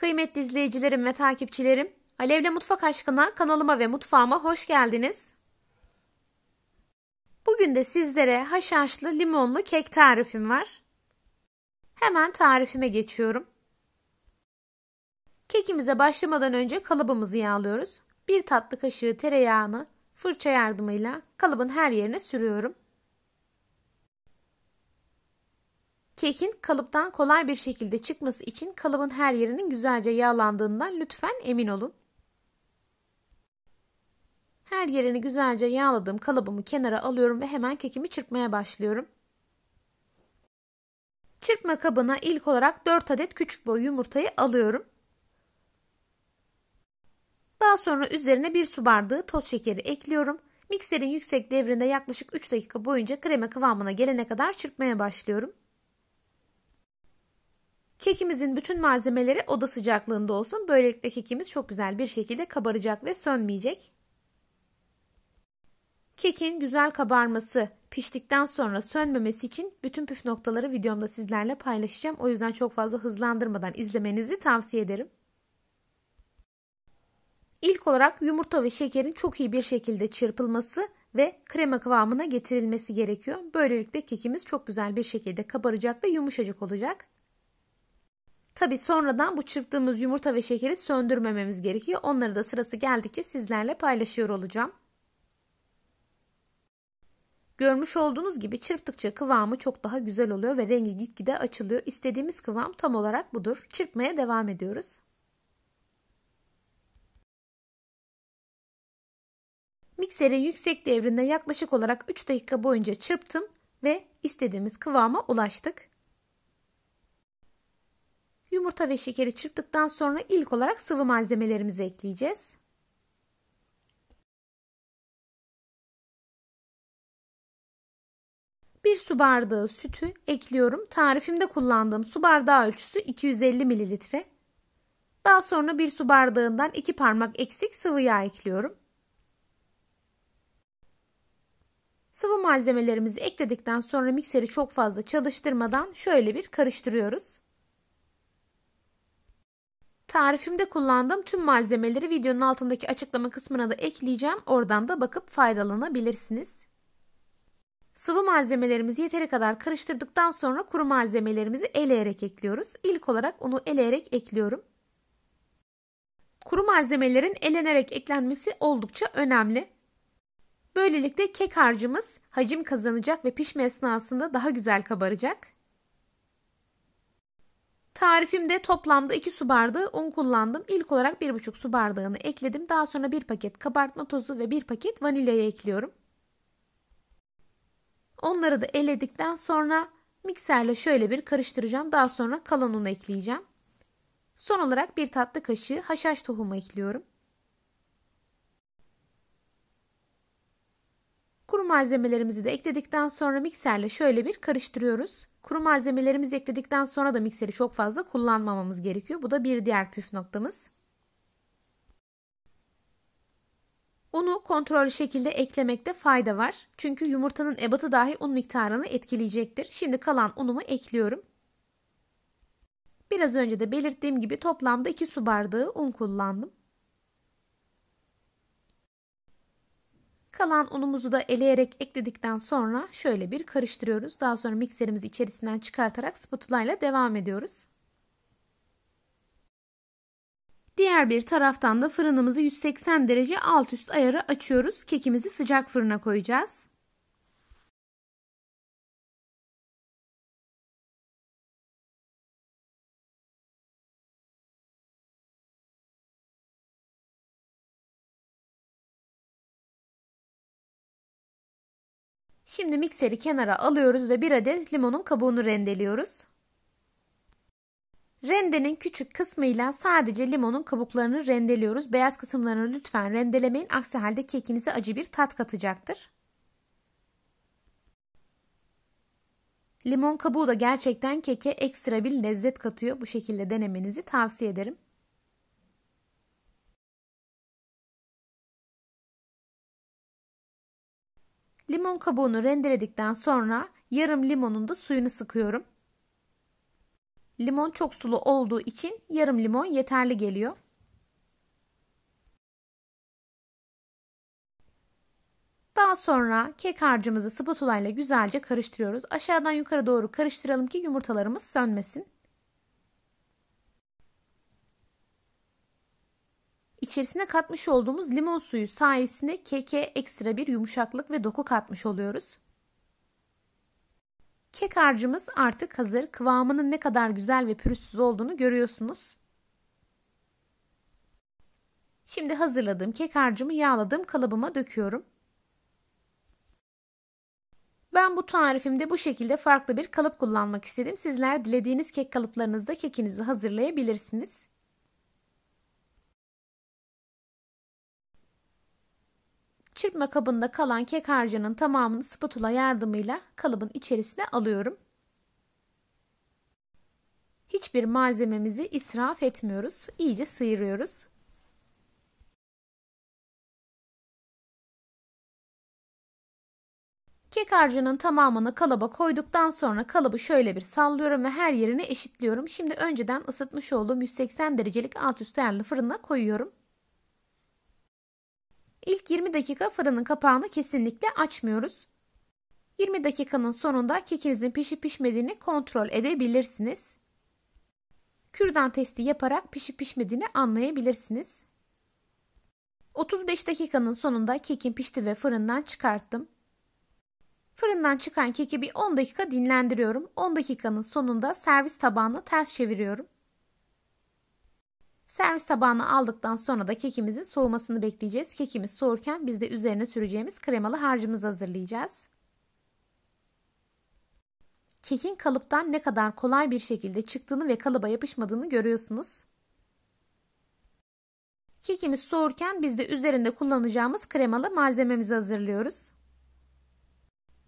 Kıymetli izleyicilerim ve takipçilerim, Alevle Mutfak Aşkına kanalıma ve mutfağıma hoş geldiniz. Bugün de sizlere haşhaşlı limonlu kek tarifim var. Hemen tarifime geçiyorum. Kekimize başlamadan önce kalıbımızı yağlıyoruz. Bir tatlı kaşığı tereyağını fırça yardımıyla kalıbın her yerine sürüyorum. Kekin kalıptan kolay bir şekilde çıkması için kalıbın her yerinin güzelce yağlandığından lütfen emin olun. Her yerini güzelce yağladığım kalıbımı kenara alıyorum ve hemen kekimi çırpmaya başlıyorum. Çırpma kabına ilk olarak 4 adet küçük boy yumurtayı alıyorum. Daha sonra üzerine 1 su bardağı toz şekeri ekliyorum. Mikserin yüksek devrinde yaklaşık 3 dakika boyunca krema kıvamına gelene kadar çırpmaya başlıyorum. Kekimizin bütün malzemeleri oda sıcaklığında olsun. Böylelikle kekimiz çok güzel bir şekilde kabaracak ve sönmeyecek. Kekin güzel kabarması, piştikten sonra sönmemesi için bütün püf noktaları videomda sizlerle paylaşacağım. O yüzden çok fazla hızlandırmadan izlemenizi tavsiye ederim. İlk olarak yumurta ve şekerin çok iyi bir şekilde çırpılması ve krema kıvamına getirilmesi gerekiyor. Böylelikle kekimiz çok güzel bir şekilde kabaracak ve yumuşacık olacak. Tabi sonradan bu çırptığımız yumurta ve şekeri söndürmememiz gerekiyor. Onları da sırası geldikçe sizlerle paylaşıyor olacağım. Görmüş olduğunuz gibi çırptıkça kıvamı çok daha güzel oluyor ve rengi gitgide açılıyor. İstediğimiz kıvam tam olarak budur. Çırpmaya devam ediyoruz. Mikseri yüksek devrinde yaklaşık olarak 3 dakika boyunca çırptım ve istediğimiz kıvama ulaştık. Yumurta ve şekeri çırptıktan sonra ilk olarak sıvı malzemelerimizi ekleyeceğiz. Bir su bardağı sütü ekliyorum. Tarifimde kullandığım su bardağı ölçüsü 250 mililitre. Daha sonra bir su bardağından 2 parmak eksik sıvı yağ ekliyorum. Sıvı malzemelerimizi ekledikten sonra mikseri çok fazla çalıştırmadan şöyle bir karıştırıyoruz. Tarifimde kullandığım tüm malzemeleri videonun altındaki açıklama kısmına da ekleyeceğim. Oradan da bakıp faydalanabilirsiniz. Sıvı malzemelerimizi yeteri kadar karıştırdıktan sonra kuru malzemelerimizi eleyerek ekliyoruz. İlk olarak unu eleyerek ekliyorum. Kuru malzemelerin elenerek eklenmesi oldukça önemli. Böylelikle kek harcımız hacim kazanacak ve pişme esnasında daha güzel kabaracak. Tarifimde toplamda 2 su bardağı un kullandım. İlk olarak 1,5 su bardağını ekledim. Daha sonra 1 paket kabartma tozu ve 1 paket vanilyayı ekliyorum. Onları da eledikten sonra mikserle şöyle bir karıştıracağım. Daha sonra kalan unu ekleyeceğim. Son olarak bir tatlı kaşığı haşhaş tohumu ekliyorum. Kuru malzemelerimizi de ekledikten sonra mikserle şöyle bir karıştırıyoruz. Kuru malzemelerimizi ekledikten sonra da mikseri çok fazla kullanmamamız gerekiyor. Bu da bir diğer püf noktamız. Unu kontrollü şekilde eklemekte fayda var. Çünkü yumurtanın ebatı dahi un miktarını etkileyecektir. Şimdi kalan unumu ekliyorum. Biraz önce de belirttiğim gibi toplamda 2 su bardağı un kullandım. kalan unumuzu da eleyerek ekledikten sonra şöyle bir karıştırıyoruz. Daha sonra mikserimizi içerisinden çıkartarak spatula ile devam ediyoruz. Diğer bir taraftan da fırınımızı 180 derece alt üst ayarı açıyoruz. Kekimizi sıcak fırına koyacağız. Şimdi mikseri kenara alıyoruz ve bir adet limonun kabuğunu rendeliyoruz. Rendenin küçük kısmıyla sadece limonun kabuklarını rendeliyoruz. Beyaz kısımlarını lütfen rendelemeyin. Aksi halde kekinize acı bir tat katacaktır. Limon kabuğu da gerçekten keke ekstra bir lezzet katıyor. Bu şekilde denemenizi tavsiye ederim. Limon kabuğunu rendeledikten sonra yarım limonun da suyunu sıkıyorum. Limon çok sulu olduğu için yarım limon yeterli geliyor. Daha sonra kek harcımızı spatula ile güzelce karıştırıyoruz. Aşağıdan yukarı doğru karıştıralım ki yumurtalarımız sönmesin. içerisine katmış olduğumuz limon suyu sayesinde keke ekstra bir yumuşaklık ve doku katmış oluyoruz. Kek harcımız artık hazır. Kıvamının ne kadar güzel ve pürüzsüz olduğunu görüyorsunuz. Şimdi hazırladığım kek harcımı yağladığım kalıbıma döküyorum. Ben bu tarifimde bu şekilde farklı bir kalıp kullanmak istedim. Sizler dilediğiniz kek kalıplarınızda kekinizi hazırlayabilirsiniz. Çırpma kabında kalan kek harcının tamamını spatula yardımıyla kalıbın içerisine alıyorum. Hiçbir malzememizi israf etmiyoruz. İyice sıyırıyoruz. Kek harcının tamamını kalaba koyduktan sonra kalıbı şöyle bir sallıyorum ve her yerini eşitliyorum. Şimdi önceden ısıtmış olduğum 180 derecelik alt üst ayarlı fırına koyuyorum. İlk 20 dakika fırının kapağını kesinlikle açmıyoruz. 20 dakikanın sonunda kekinizin pişip pişmediğini kontrol edebilirsiniz. Kürdan testi yaparak pişip pişmediğini anlayabilirsiniz. 35 dakikanın sonunda kekin pişti ve fırından çıkarttım. Fırından çıkan keki bir 10 dakika dinlendiriyorum. 10 dakikanın sonunda servis tabağına ters çeviriyorum. Servis tabağına aldıktan sonra da kekimizin soğumasını bekleyeceğiz. Kekimiz soğurken biz de üzerine süreceğimiz kremalı harcımızı hazırlayacağız. Kekin kalıptan ne kadar kolay bir şekilde çıktığını ve kalıba yapışmadığını görüyorsunuz. Kekimiz soğurken biz de üzerinde kullanacağımız kremalı malzememizi hazırlıyoruz.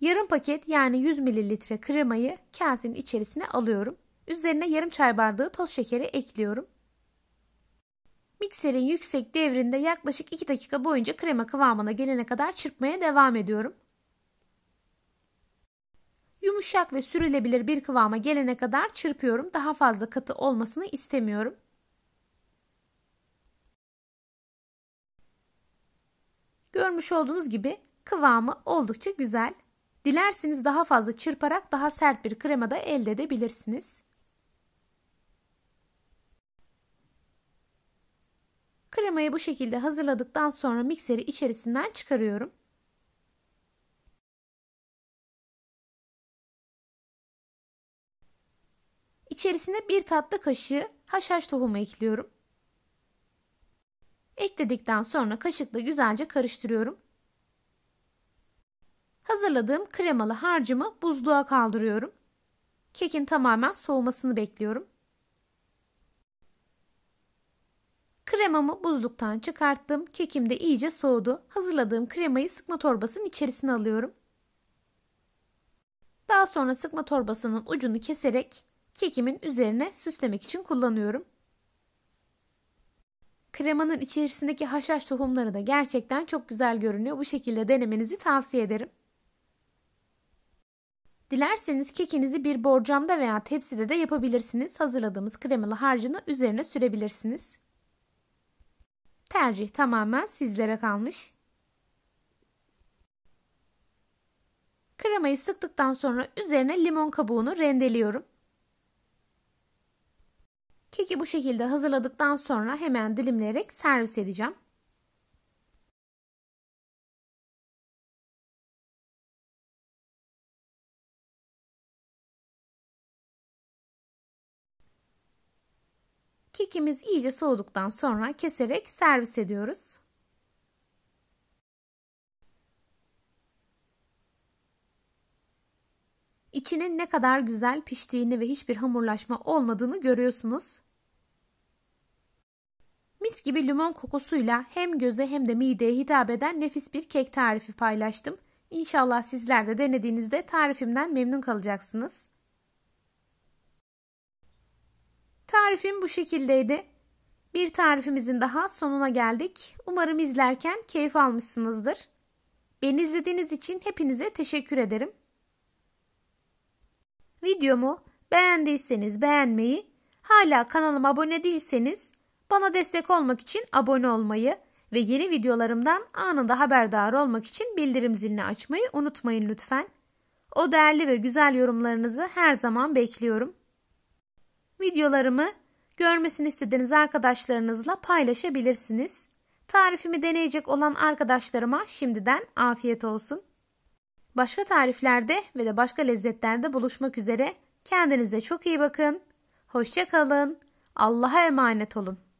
Yarım paket yani 100 ml kremayı kasenin içerisine alıyorum. Üzerine yarım çay bardağı toz şekeri ekliyorum. Mikserin yüksek devrinde yaklaşık 2 dakika boyunca krema kıvamına gelene kadar çırpmaya devam ediyorum. Yumuşak ve sürülebilir bir kıvama gelene kadar çırpıyorum. Daha fazla katı olmasını istemiyorum. Görmüş olduğunuz gibi kıvamı oldukça güzel. Dilerseniz daha fazla çırparak daha sert bir krema da elde edebilirsiniz. Kremayı bu şekilde hazırladıktan sonra mikseri içerisinden çıkarıyorum. İçerisine bir tatlı kaşığı haşhaş tohumu ekliyorum. Ekledikten sonra kaşıkla güzelce karıştırıyorum. Hazırladığım kremalı harcımı buzluğa kaldırıyorum. Kekin tamamen soğumasını bekliyorum. Kremamı buzluktan çıkarttım. Kekim de iyice soğudu. Hazırladığım kremayı sıkma torbasının içerisine alıyorum. Daha sonra sıkma torbasının ucunu keserek kekimin üzerine süslemek için kullanıyorum. Kremanın içerisindeki haşhaş tohumları da gerçekten çok güzel görünüyor. Bu şekilde denemenizi tavsiye ederim. Dilerseniz kekinizi bir borcamda veya tepside de yapabilirsiniz. Hazırladığımız kremalı harcını üzerine sürebilirsiniz. Tercih tamamen sizlere kalmış. Kremayı sıktıktan sonra üzerine limon kabuğunu rendeliyorum. Keki bu şekilde hazırladıktan sonra hemen dilimleyerek servis edeceğim. Kekimiz iyice soğuduktan sonra keserek servis ediyoruz. İçinin ne kadar güzel piştiğini ve hiçbir hamurlaşma olmadığını görüyorsunuz. Mis gibi limon kokusuyla hem göze hem de mideye hitap eden nefis bir kek tarifi paylaştım. İnşallah sizler de denediğinizde tarifimden memnun kalacaksınız. Tarifim bu şekildeydi. Bir tarifimizin daha sonuna geldik. Umarım izlerken keyif almışsınızdır. Beni izlediğiniz için hepinize teşekkür ederim. Videomu beğendiyseniz beğenmeyi, hala kanalıma abone değilseniz bana destek olmak için abone olmayı ve yeni videolarımdan anında haberdar olmak için bildirim zilini açmayı unutmayın lütfen. O değerli ve güzel yorumlarınızı her zaman bekliyorum. Videolarımı görmesini istediğiniz arkadaşlarınızla paylaşabilirsiniz. Tarifimi deneyecek olan arkadaşlarıma şimdiden afiyet olsun. Başka tariflerde ve de başka lezzetlerde buluşmak üzere. Kendinize çok iyi bakın. Hoşçakalın. Allah'a emanet olun.